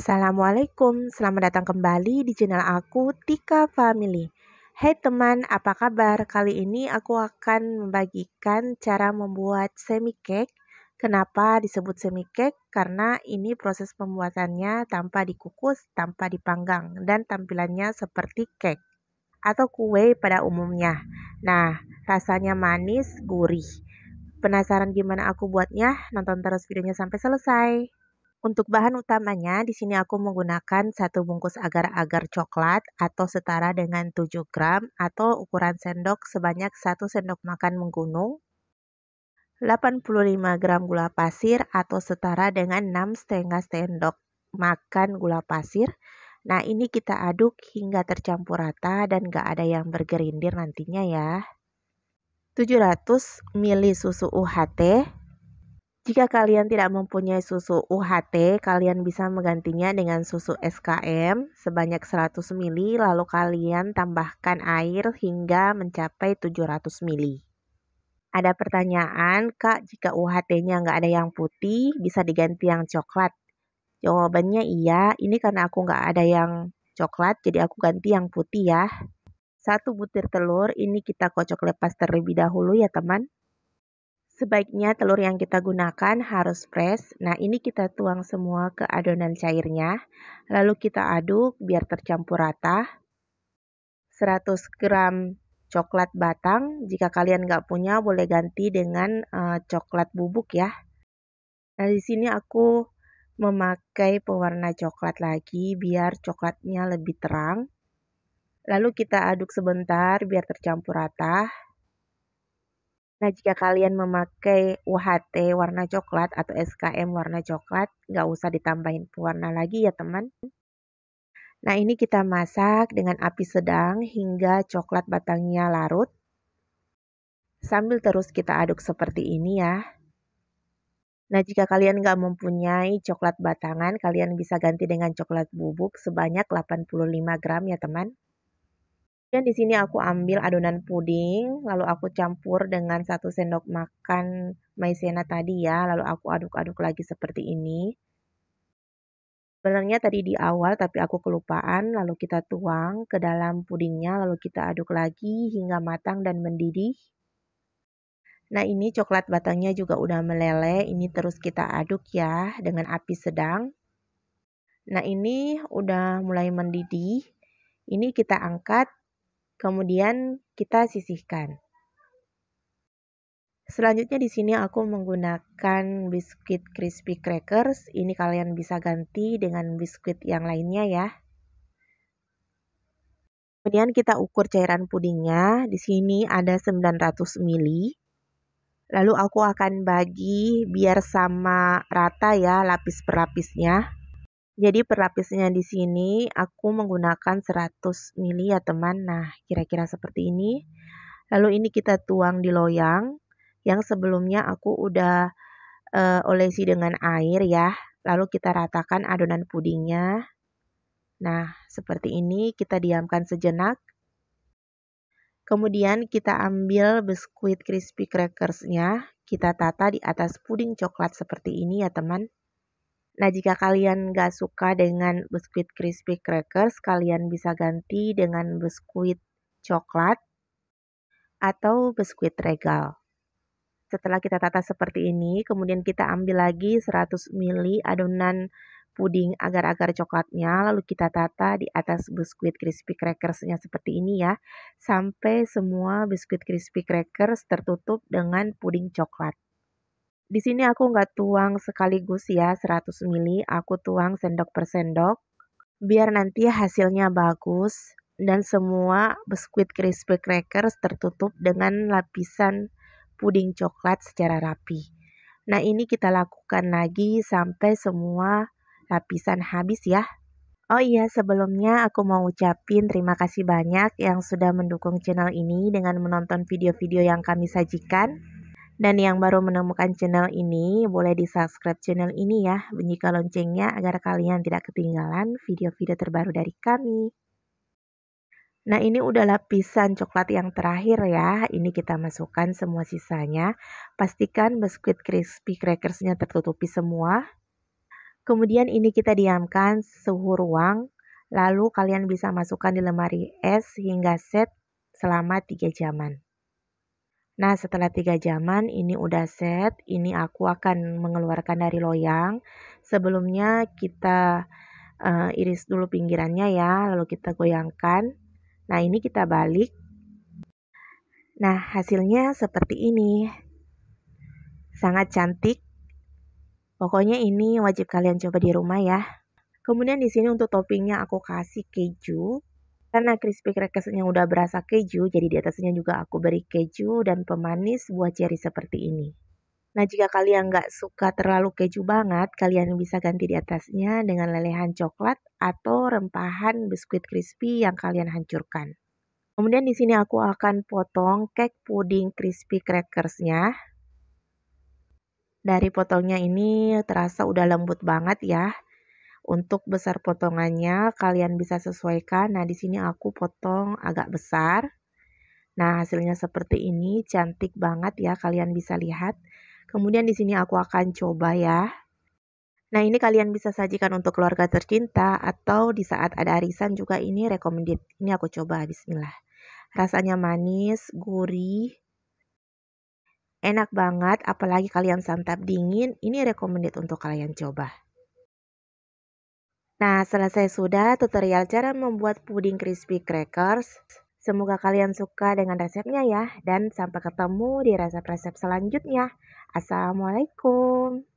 Assalamualaikum, selamat datang kembali di channel aku Tika Family. Hai hey teman, apa kabar? Kali ini aku akan membagikan cara membuat semi cake. Kenapa disebut semi cake? Karena ini proses pembuatannya tanpa dikukus, tanpa dipanggang, dan tampilannya seperti cake atau kue pada umumnya. Nah, rasanya manis, gurih. Penasaran gimana aku buatnya? Nonton terus videonya sampai selesai. Untuk bahan utamanya, di sini aku menggunakan satu bungkus agar-agar coklat atau setara dengan 7 gram atau ukuran sendok sebanyak 1 sendok makan menggunung, 85 gram gula pasir atau setara dengan 6 setengah sendok makan gula pasir. Nah ini kita aduk hingga tercampur rata dan gak ada yang bergerindir nantinya ya. 700 ml susu UHT, jika kalian tidak mempunyai susu UHT, kalian bisa menggantinya dengan susu SKM sebanyak 100 ml lalu kalian tambahkan air hingga mencapai 700 ml. Ada pertanyaan, Kak, jika UHT-nya nggak ada yang putih, bisa diganti yang coklat? Jawabannya iya, ini karena aku nggak ada yang coklat, jadi aku ganti yang putih ya. Satu butir telur, ini kita kocok lepas terlebih dahulu ya teman. Sebaiknya telur yang kita gunakan harus fresh. Nah, ini kita tuang semua ke adonan cairnya. Lalu kita aduk biar tercampur rata. 100 gram coklat batang. Jika kalian nggak punya, boleh ganti dengan uh, coklat bubuk ya. Nah, di sini aku memakai pewarna coklat lagi biar coklatnya lebih terang. Lalu kita aduk sebentar biar tercampur rata. Nah, jika kalian memakai UHT warna coklat atau SKM warna coklat, nggak usah ditambahin pewarna lagi ya teman. Nah, ini kita masak dengan api sedang hingga coklat batangnya larut. Sambil terus kita aduk seperti ini ya. Nah, jika kalian nggak mempunyai coklat batangan, kalian bisa ganti dengan coklat bubuk sebanyak 85 gram ya teman. Kemudian di sini aku ambil adonan puding, lalu aku campur dengan satu sendok makan maizena tadi ya, lalu aku aduk-aduk lagi seperti ini. Sebenarnya tadi di awal tapi aku kelupaan, lalu kita tuang ke dalam pudingnya, lalu kita aduk lagi hingga matang dan mendidih. Nah ini coklat batangnya juga udah meleleh, ini terus kita aduk ya dengan api sedang. Nah ini udah mulai mendidih, ini kita angkat Kemudian kita sisihkan. Selanjutnya di sini aku menggunakan biskuit crispy crackers. Ini kalian bisa ganti dengan biskuit yang lainnya ya. Kemudian kita ukur cairan pudingnya. Di sini ada 900 ml. Lalu aku akan bagi biar sama rata ya lapis per lapisnya. Jadi per lapisnya di sini aku menggunakan 100 ml ya teman. Nah, kira-kira seperti ini. Lalu ini kita tuang di loyang yang sebelumnya aku udah e, olesi dengan air ya. Lalu kita ratakan adonan pudingnya. Nah, seperti ini kita diamkan sejenak. Kemudian kita ambil biskuit crispy crackersnya, kita tata di atas puding coklat seperti ini ya teman. Nah, jika kalian nggak suka dengan biskuit crispy crackers, kalian bisa ganti dengan biskuit coklat atau biskuit regal. Setelah kita tata seperti ini, kemudian kita ambil lagi 100 ml adonan puding agar-agar coklatnya, lalu kita tata di atas biskuit crispy crackersnya seperti ini ya, sampai semua biskuit crispy crackers tertutup dengan puding coklat. Di sini aku nggak tuang sekaligus ya 100 ml, aku tuang sendok per sendok. Biar nanti hasilnya bagus dan semua biskuit crispy crackers tertutup dengan lapisan puding coklat secara rapi. Nah ini kita lakukan lagi sampai semua lapisan habis ya. Oh iya, sebelumnya aku mau ucapin terima kasih banyak yang sudah mendukung channel ini dengan menonton video-video yang kami sajikan. Dan yang baru menemukan channel ini, boleh di subscribe channel ini ya, bunyikan loncengnya agar kalian tidak ketinggalan video-video terbaru dari kami. Nah ini udah lapisan coklat yang terakhir ya, ini kita masukkan semua sisanya. Pastikan biskuit crispy crackersnya tertutupi semua. Kemudian ini kita diamkan suhu ruang, lalu kalian bisa masukkan di lemari es hingga set selama 3 jaman. Nah, setelah tiga jaman ini udah set, ini aku akan mengeluarkan dari loyang. Sebelumnya kita uh, iris dulu pinggirannya ya, lalu kita goyangkan. Nah, ini kita balik. Nah, hasilnya seperti ini. Sangat cantik. Pokoknya ini wajib kalian coba di rumah ya. Kemudian di sini untuk toppingnya aku kasih keju. Karena crispy crackersnya udah berasa keju, jadi di atasnya juga aku beri keju dan pemanis buah cherry seperti ini. Nah jika kalian nggak suka terlalu keju banget, kalian bisa ganti di atasnya dengan lelehan coklat atau rempahan biskuit crispy yang kalian hancurkan. Kemudian di sini aku akan potong cake pudding crispy crackersnya. Dari potongnya ini terasa udah lembut banget ya. Untuk besar potongannya kalian bisa sesuaikan. Nah, di sini aku potong agak besar. Nah, hasilnya seperti ini, cantik banget ya kalian bisa lihat. Kemudian di sini aku akan coba ya. Nah, ini kalian bisa sajikan untuk keluarga tercinta atau di saat ada arisan juga ini recommended. Ini aku coba bismillah. Rasanya manis, gurih, enak banget apalagi kalian santap dingin. Ini recommended untuk kalian coba. Nah, selesai sudah tutorial cara membuat puding crispy crackers. Semoga kalian suka dengan resepnya ya, dan sampai ketemu di resep-resep selanjutnya. Assalamualaikum.